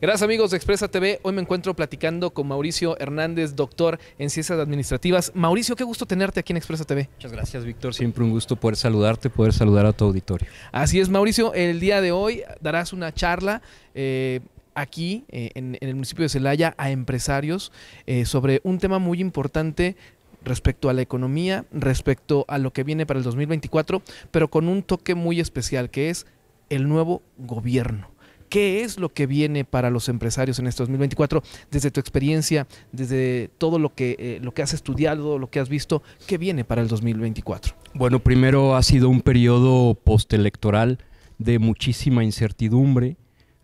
Gracias amigos de Expresa TV. Hoy me encuentro platicando con Mauricio Hernández, doctor en ciencias administrativas. Mauricio, qué gusto tenerte aquí en Expresa TV. Muchas gracias Víctor, siempre un gusto poder saludarte, poder saludar a tu auditorio. Así es Mauricio, el día de hoy darás una charla. Eh, aquí eh, en, el municipio de Celaya a empresarios eh, sobre un tema muy importante respecto a la economía, respecto a lo que viene para el 2024, pero con un toque muy especial que es el nuevo gobierno. ¿Qué es lo que viene para los empresarios en este 2024? Desde tu experiencia, desde todo lo que, eh, lo que has estudiado, lo que has visto, ¿qué viene para el 2024? Bueno, primero ha sido un periodo postelectoral de muchísima incertidumbre.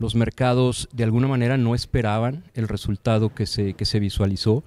Los mercados de alguna manera no esperaban el resultado que se, que se visualizó.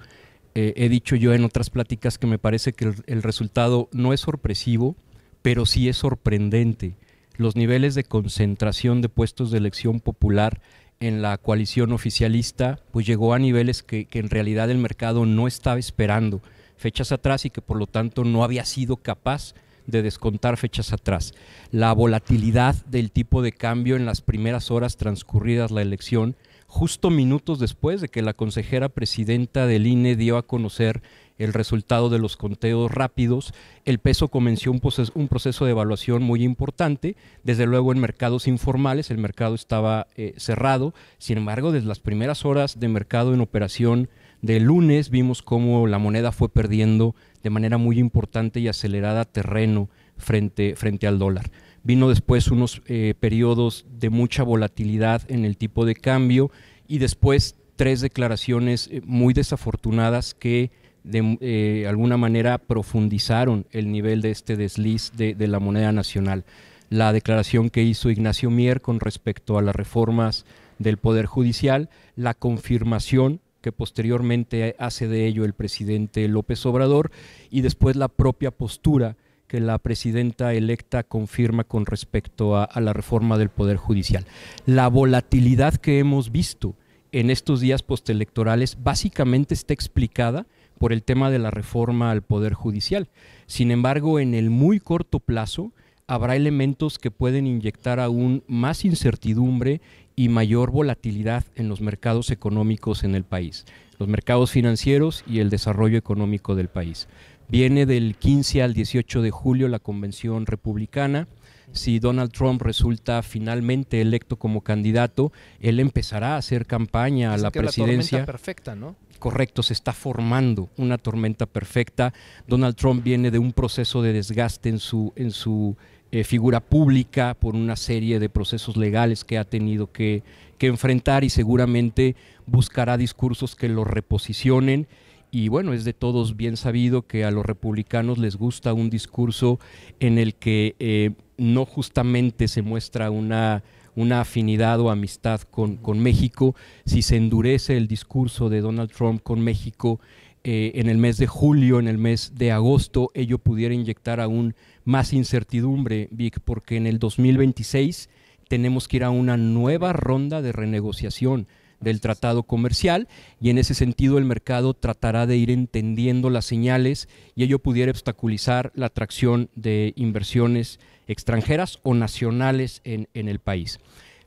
Eh, he dicho yo en otras pláticas que me parece que el resultado no es sorpresivo, pero sí es sorprendente los niveles de concentración de puestos de elección popular en la coalición oficialista, pues llegó a niveles que, que en realidad el mercado no estaba esperando fechas atrás y que por lo tanto no había sido capaz de descontar fechas atrás. La volatilidad del tipo de cambio en las primeras horas transcurridas la elección, justo minutos después de que la consejera presidenta del INE dio a conocer el resultado de los conteos rápidos. El peso comenzó un proceso, de evaluación muy importante. Desde luego en mercados informales el mercado estaba eh, cerrado. Sin embargo, desde las primeras horas de mercado en operación de lunes vimos cómo la moneda fue perdiendo de manera muy importante y acelerada terreno frente, frente al dólar. Vino después unos eh, periodos de mucha volatilidad en el tipo de cambio y después tres declaraciones eh, muy desafortunadas que de eh, alguna manera profundizaron el nivel de este desliz de, de, la moneda nacional. La declaración que hizo Ignacio Mier con respecto a las reformas del Poder Judicial, la confirmación que posteriormente hace de ello el presidente López Obrador y después la propia postura que la presidenta electa confirma con respecto a, a la reforma del Poder Judicial. La volatilidad que hemos visto en estos días postelectorales básicamente está explicada por el tema de la reforma al Poder Judicial. Sin embargo, en el muy corto plazo habrá elementos que pueden inyectar aún más incertidumbre y mayor volatilidad en los mercados económicos en el país, los mercados financieros y el desarrollo económico del país. Viene del 15 al 18 de julio la convención republicana. Si Donald Trump resulta finalmente electo como candidato, él empezará a hacer campaña a la presidencia. Una tormenta perfecta, ¿no? Correcto, se está formando una tormenta perfecta. Donald Trump viene de un proceso de desgaste en su, en su eh, figura pública por una serie de procesos legales que ha tenido que, que enfrentar y seguramente buscará discursos que lo reposicionen y bueno, es de todos bien sabido que a los republicanos les gusta un discurso en el que eh, no justamente se muestra una, una afinidad o amistad con, México. Si se endurece el discurso de Donald Trump con México eh, en el mes de julio, en el mes de agosto, ello pudiera inyectar aún más incertidumbre, Vic, porque en el 2026 tenemos que ir a una nueva ronda de renegociación del tratado comercial y en ese sentido el mercado tratará de ir entendiendo las señales y ello pudiera obstaculizar la atracción de inversiones extranjeras o nacionales en, el país.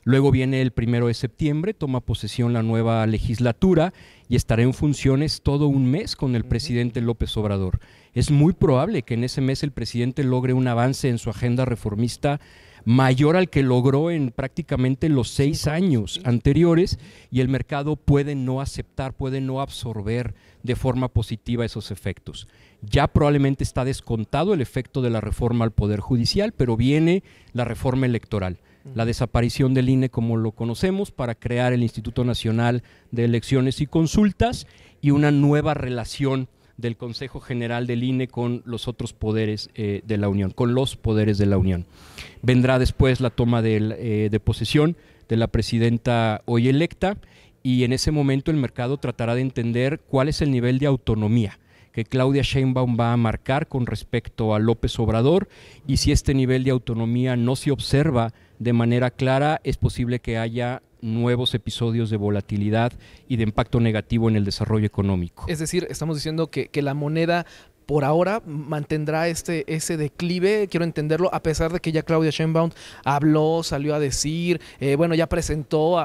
Luego viene el primero de septiembre, toma posesión la nueva legislatura y estará en funciones todo un mes con el presidente López Obrador. Es muy probable que en ese mes el presidente logre un avance en su agenda reformista mayor al que logró en prácticamente los seis años anteriores y el mercado puede no aceptar, puede no absorber de forma positiva esos efectos. Ya probablemente está descontado el efecto de la reforma al Poder Judicial, pero viene la reforma electoral la desaparición del INE como lo conocemos para crear el Instituto Nacional de Elecciones y Consultas y una nueva relación del Consejo General del INE con los otros poderes eh, de la Unión, con los poderes de la Unión. Vendrá después la toma eh, de posesión de la presidenta hoy electa y en ese momento el mercado tratará de entender cuál es el nivel de autonomía que Claudia Sheinbaum va a marcar con respecto a López Obrador y si este nivel de autonomía no se observa de manera clara, es posible que haya nuevos episodios de volatilidad y de impacto negativo en el desarrollo económico. Es decir, estamos diciendo que, la moneda por ahora mantendrá este, ese declive, quiero entenderlo, a pesar de que ya Claudia Sheinbaum habló, salió a decir, eh, bueno, ya presentó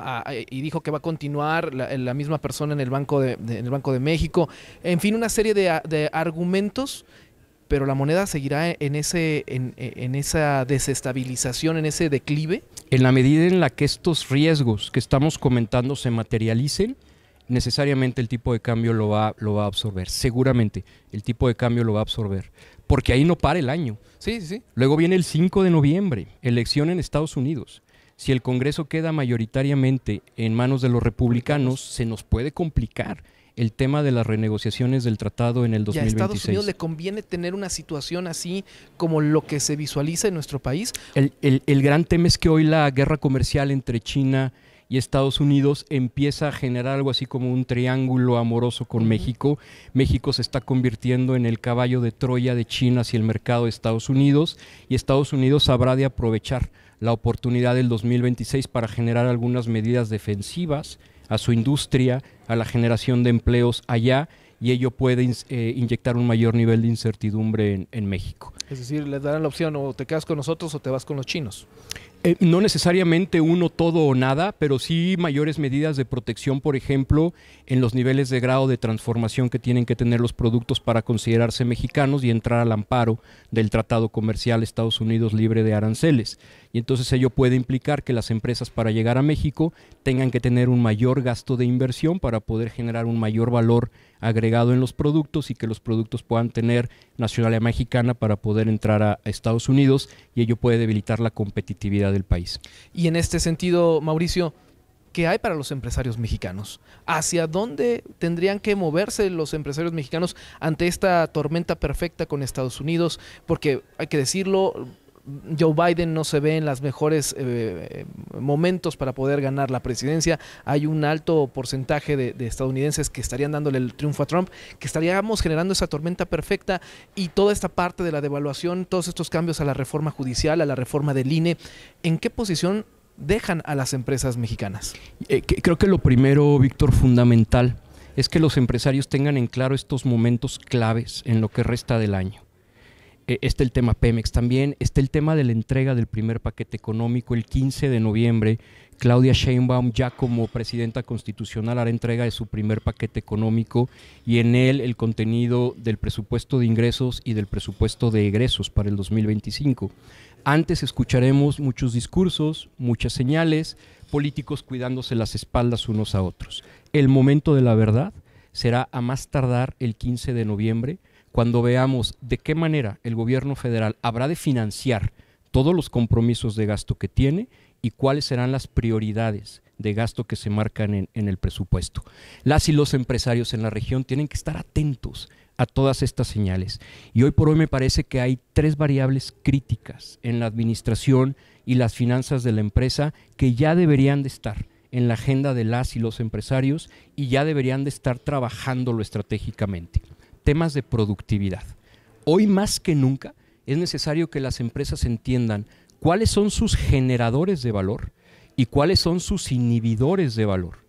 y dijo que va a continuar la, misma persona en el, Banco de, Banco de México. En fin, una serie de, de argumentos pero la moneda seguirá en, ese, en, esa desestabilización, en ese declive. En la medida en la que estos riesgos que estamos comentando se materialicen, necesariamente el tipo de cambio lo va, lo va a absorber, seguramente el tipo de cambio lo va a absorber, porque ahí no para el año. Sí, sí, Luego viene el 5 de noviembre, elección en Estados Unidos. Si el Congreso queda mayoritariamente en manos de los republicanos, se nos puede complicar el tema de las renegociaciones del tratado en el 2026. a Estados Unidos le conviene tener una situación así como lo que se visualiza en nuestro país. El, gran tema es que hoy la guerra comercial entre China y Estados Unidos empieza a generar algo así como un triángulo amoroso con México. México se está convirtiendo en el caballo de Troya de China hacia el mercado de Estados Unidos y Estados Unidos habrá de aprovechar la oportunidad del 2026 para generar algunas medidas defensivas a su industria, a la generación de empleos allá y ello puede eh, inyectar un mayor nivel de incertidumbre en, en México. Es decir, les darán la opción o te quedas con nosotros o te vas con los chinos. Eh, no necesariamente uno todo o nada, pero sí mayores medidas de protección, por ejemplo, en los niveles de grado de transformación que tienen que tener los productos para considerarse mexicanos y entrar al amparo del Tratado Comercial Estados Unidos Libre de Aranceles. Y entonces ello puede implicar que las empresas para llegar a México tengan que tener un mayor gasto de inversión para poder generar un mayor valor agregado en los productos y que los productos puedan tener nacionalidad mexicana para poder entrar a Estados Unidos y ello puede debilitar la competitividad del país. Y en este sentido, Mauricio, ¿qué hay para los empresarios mexicanos? ¿Hacia dónde tendrían que moverse los empresarios mexicanos ante esta tormenta perfecta con Estados Unidos? Porque hay que decirlo, Joe Biden no se ve en los mejores eh, momentos para poder ganar la presidencia. Hay un alto porcentaje de, estadounidenses que estarían dándole el triunfo a Trump, que estaríamos generando esa tormenta perfecta y toda esta parte de la devaluación, todos estos cambios a la reforma judicial, a la reforma del INE, ¿en qué posición dejan a las empresas mexicanas? Eh, creo que lo primero, Víctor, fundamental es que los empresarios tengan en claro estos momentos claves en lo que resta del año este está el tema Pemex también, está el tema de la entrega del primer paquete económico el 15 de noviembre. Claudia Sheinbaum ya como presidenta constitucional hará entrega de su primer paquete económico y en él el contenido del presupuesto de ingresos y del presupuesto de egresos para el 2025. Antes escucharemos muchos discursos, muchas señales, políticos cuidándose las espaldas unos a otros. El momento de la verdad será a más tardar el 15 de noviembre cuando veamos de qué manera el gobierno federal habrá de financiar todos los compromisos de gasto que tiene y cuáles serán las prioridades de gasto que se marcan en, el presupuesto. Las y los empresarios en la región tienen que estar atentos a todas estas señales. Y hoy por hoy me parece que hay tres variables críticas en la administración y las finanzas de la empresa que ya deberían de estar en la agenda de las y los empresarios y ya deberían de estar trabajándolo estratégicamente temas de productividad. Hoy más que nunca es necesario que las empresas entiendan cuáles son sus generadores de valor y cuáles son sus inhibidores de valor.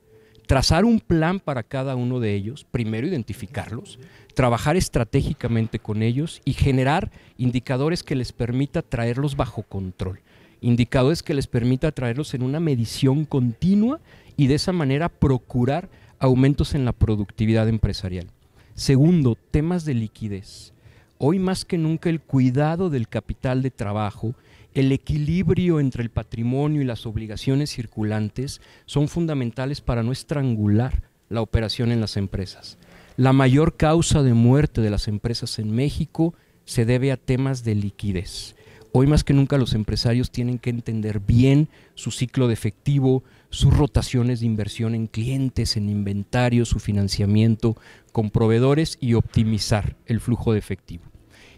Trazar un plan para cada uno de ellos, primero identificarlos, trabajar estratégicamente con ellos y generar indicadores que les permita traerlos bajo control, indicadores que les permita traerlos en una medición continua y de esa manera procurar aumentos en la productividad empresarial. Segundo, temas de liquidez. Hoy más que nunca el cuidado del capital de trabajo, el equilibrio entre el patrimonio y las obligaciones circulantes son fundamentales para no estrangular la operación en las empresas. La mayor causa de muerte de las empresas en México se debe a temas de liquidez. Hoy más que nunca los empresarios tienen que entender bien su ciclo de efectivo, sus rotaciones de inversión en clientes, en inventario, su financiamiento con proveedores y optimizar el flujo de efectivo.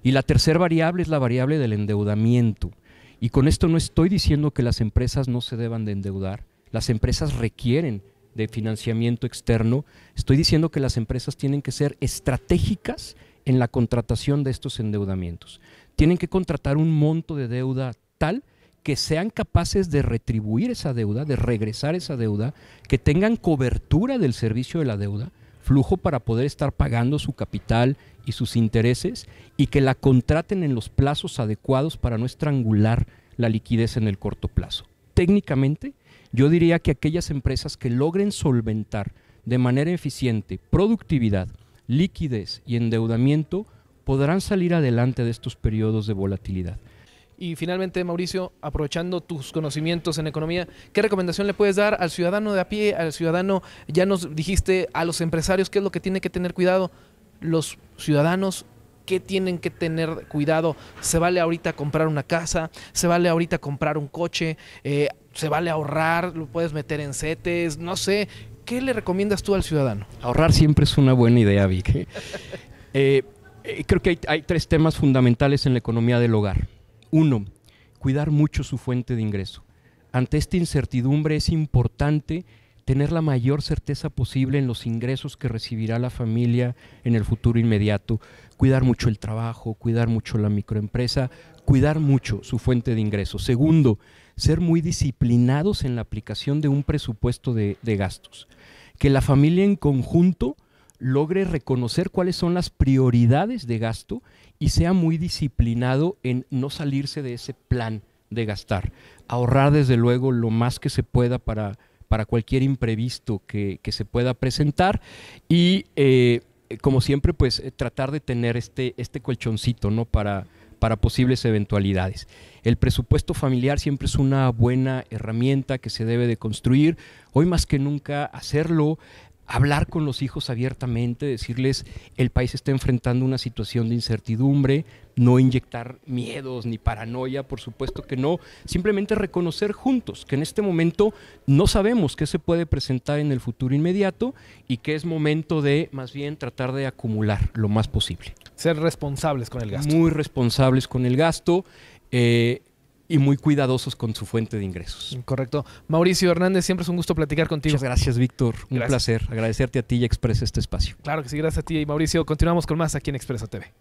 Y la tercera variable es la variable del endeudamiento. Y con esto no estoy diciendo que las empresas no se deban de endeudar, las empresas requieren de financiamiento externo, estoy diciendo que las empresas tienen que ser estratégicas en la contratación de estos endeudamientos. Tienen que contratar un monto de deuda tal que sean capaces de retribuir esa deuda, de regresar esa deuda, que tengan cobertura del servicio de la deuda, flujo para poder estar pagando su capital y sus intereses y que la contraten en los plazos adecuados para no estrangular la liquidez en el corto plazo. Técnicamente, yo diría que aquellas empresas que logren solventar de manera eficiente productividad, liquidez y endeudamiento podrán salir adelante de estos periodos de volatilidad. Y finalmente, Mauricio, aprovechando tus conocimientos en economía, ¿qué recomendación le puedes dar al ciudadano de a pie, al ciudadano, ya nos dijiste, a los empresarios, qué es lo que tiene que tener cuidado? Los ciudadanos, ¿qué tienen que tener cuidado? ¿Se vale ahorita comprar una casa? ¿Se vale ahorita comprar un coche? Eh, ¿Se vale ahorrar? ¿Lo puedes meter en setes? No sé. ¿Qué le recomiendas tú al ciudadano? Ahorrar siempre es una buena idea, Vic. Eh, eh, creo que hay tres temas fundamentales en la economía del hogar uno, cuidar mucho su fuente de ingreso. Ante esta incertidumbre es importante tener la mayor certeza posible en los ingresos que recibirá la familia en el futuro inmediato, cuidar mucho el trabajo, cuidar mucho la microempresa, cuidar mucho su fuente de ingresos. Segundo, ser muy disciplinados en la aplicación de un presupuesto de, de gastos. Que la familia en conjunto logre reconocer cuáles son las prioridades de gasto y sea muy disciplinado en no salirse de ese plan de gastar. Ahorrar desde luego lo más que se pueda para, para cualquier imprevisto que, se pueda presentar y eh, como siempre pues eh, tratar de tener este, este colchoncito ¿no? para, para posibles eventualidades. El presupuesto familiar siempre es una buena herramienta que se debe de construir. Hoy más que nunca hacerlo, hablar con los hijos abiertamente, decirles el país está enfrentando una situación de incertidumbre, no inyectar miedos ni paranoia, por supuesto que no, simplemente reconocer juntos que en este momento no sabemos qué se puede presentar en el futuro inmediato y que es momento de más bien tratar de acumular lo más posible. Ser responsables con el gasto. Muy responsables con el gasto. Eh, y muy cuidadosos con su fuente de ingresos. Correcto. Mauricio Hernández, siempre es un gusto platicar contigo. Muchas gracias, Víctor. Un placer. Agradecerte a ti y Expresa este espacio. Claro que sí, gracias a ti y Mauricio. Continuamos con más aquí en Expresa TV.